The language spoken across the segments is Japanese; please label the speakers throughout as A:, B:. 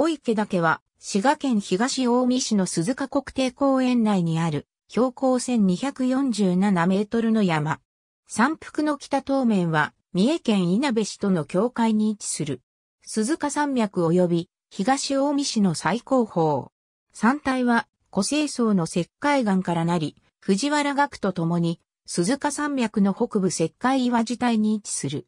A: お池岳は、滋賀県東近江市の鈴鹿国定公園内にある、標高1247メートルの山。山腹の北東面は、三重県稲部市との境界に位置する。鈴鹿山脈及び、東近江市の最高峰。山体は、古生層の石灰岩からなり、藤原岳と共に、鈴鹿山脈の北部石灰岩自体に位置する。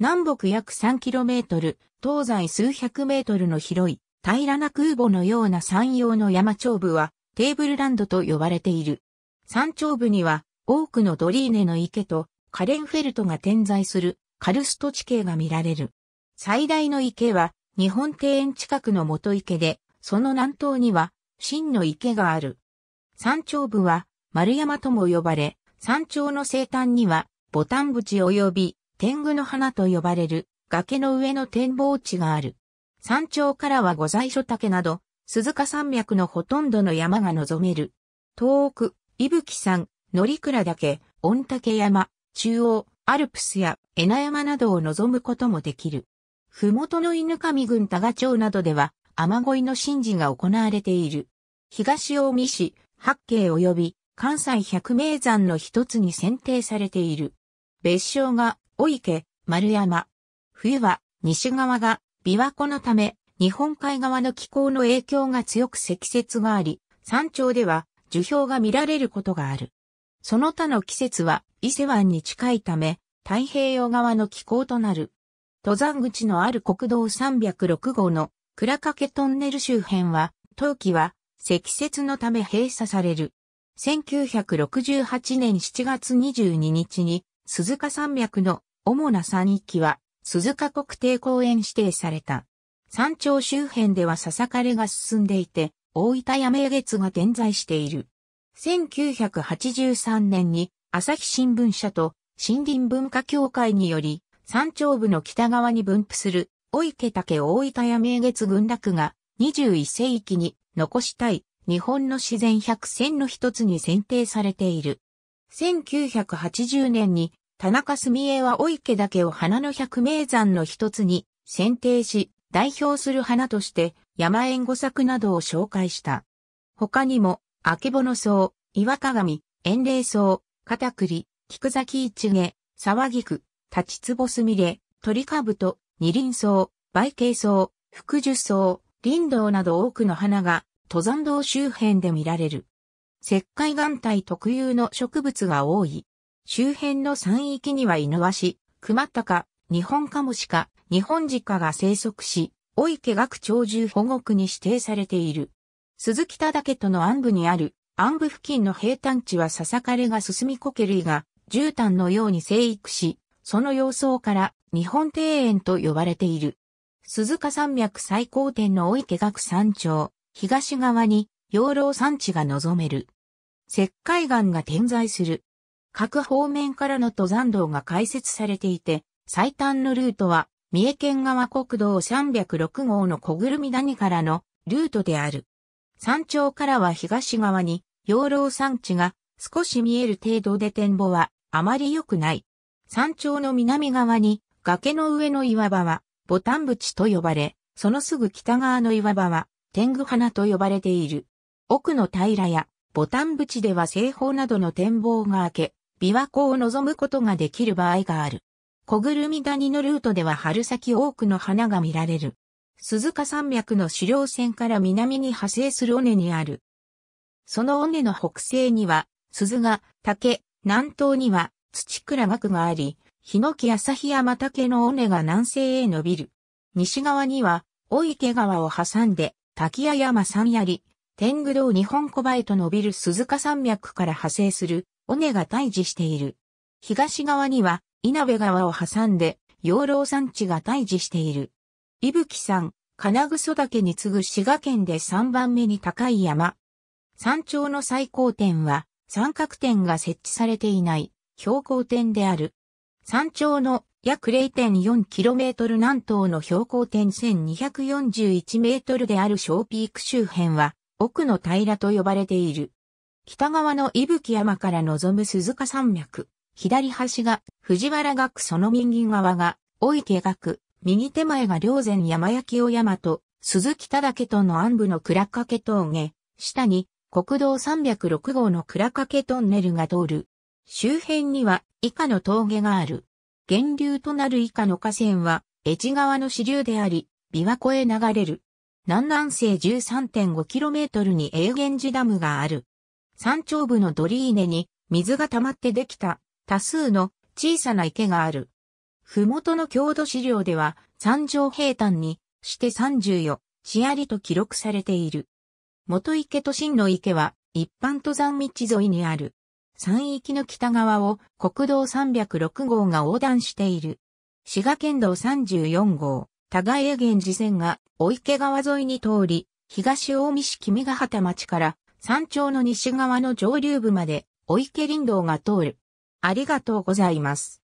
A: 南北約 3km、東西数百メートルの広い平らな空母のような山陽の山頂部はテーブルランドと呼ばれている。山頂部には多くのドリーネの池とカレンフェルトが点在するカルスト地形が見られる。最大の池は日本庭園近くの元池で、その南東には真の池がある。山頂部は丸山とも呼ばれ、山頂の西端にはボタン淵及び天狗の花と呼ばれる崖の上の展望地がある。山頂からは御在所岳など、鈴鹿山脈のほとんどの山が望める。遠く、伊吹山、乗倉岳、御嶽山、中央、アルプスや江名山などを望むこともできる。ふもとの犬上郡多賀町などでは、雨乞いの神事が行われている。東近江市、八景及び関西百名山の一つに選定されている。別称がお池、丸山。冬は西側が琵琶湖のため、日本海側の気候の影響が強く積雪があり、山頂では樹氷が見られることがある。その他の季節は伊勢湾に近いため、太平洋側の気候となる。登山口のある国道306号の倉掛トンネル周辺は、冬季は積雪のため閉鎖される。1968年7月22日に鈴鹿山脈の主な山域は、鈴鹿国定公園指定された。山頂周辺では笹枯れが進んでいて、大分や名月が点在している。1983年に朝日新聞社と森林文化協会により、山頂部の北側に分布する、お池岳大分や名月群落が21世紀に残したい日本の自然百選の一つに選定されている。1980年に田中澄江はお池岳を花の百名山の一つに選定し、代表する花として山縁五作などを紹介した。他にも、秋けぼの草、岩鏡、遠霊草、片栗、菊崎一毛、沢菊、立ちぼすみれ、鳥かぶと、二輪草、梅形草、福樹草、林道など多くの花が登山道周辺で見られる。石灰岩帯特有の植物が多い。周辺の山域にはイノワシ、クマタカ、日本カモシカ、日本ジカが生息し、お池学鳥獣保護区に指定されている。鈴木忠家との暗部にある、暗部付近の平坦地は笹枯れが進みこけ類が、絨毯のように生育し、その様相から日本庭園と呼ばれている。鈴鹿山脈最高点のお池岳山頂、東側に養老山地が望める。石灰岩が点在する。各方面からの登山道が開設されていて、最短のルートは、三重県側国道306号の小ぐるみ谷からのルートである。山頂からは東側に、養老山地が少し見える程度で展望はあまり良くない。山頂の南側に崖の上の岩場はボタン淵と呼ばれ、そのすぐ北側の岩場は天狗花と呼ばれている。奥の平やボタン淵では西方などの展望が開け、琵琶湖を望むことができる場合がある。小ぐるみ谷のルートでは春先多くの花が見られる。鈴鹿山脈の狩猟線から南に派生する尾根にある。その尾根の北西には、鈴が、竹、南東には、土倉幕があり、ヒノキ旭山竹の尾根が南西へ伸びる。西側には、大池川を挟んで、滝屋山山槍、天狗道日本小林と伸びる鈴鹿山脈から派生する尾根が対峙している。東側には稲部川を挟んで養老山地が対峙している。伊吹山、金草岳に次ぐ滋賀県で3番目に高い山。山頂の最高点は三角点が設置されていない標高点である。山頂の約 0.4km 南東の標高点 1241m である小ピーク周辺は奥の平と呼ばれている。北側の伊吹山から望む鈴鹿山脈、左端が藤原学その右側が大池学、右手前が両前山焼尾山と鈴木忠家との暗部の倉掛峠、下に国道306号の倉掛トンネルが通る。周辺には以下の峠がある。源流となる以下の河川は越川の支流であり、琵琶湖へ流れる。南南西 13.5km に永源寺ダムがある。山頂部のドリーネに水が溜まってできた多数の小さな池がある。ふもとの郷土資料では山上平坦にして34しありと記録されている。元池と真の池は一般登山道沿いにある。山域の北側を国道306号が横断している。滋賀県道34号、互江源寺線が、お池川沿いに通り、東大見市君ヶ畑町から山頂の西側の上流部まで、お池林道が通る。ありがとうございます。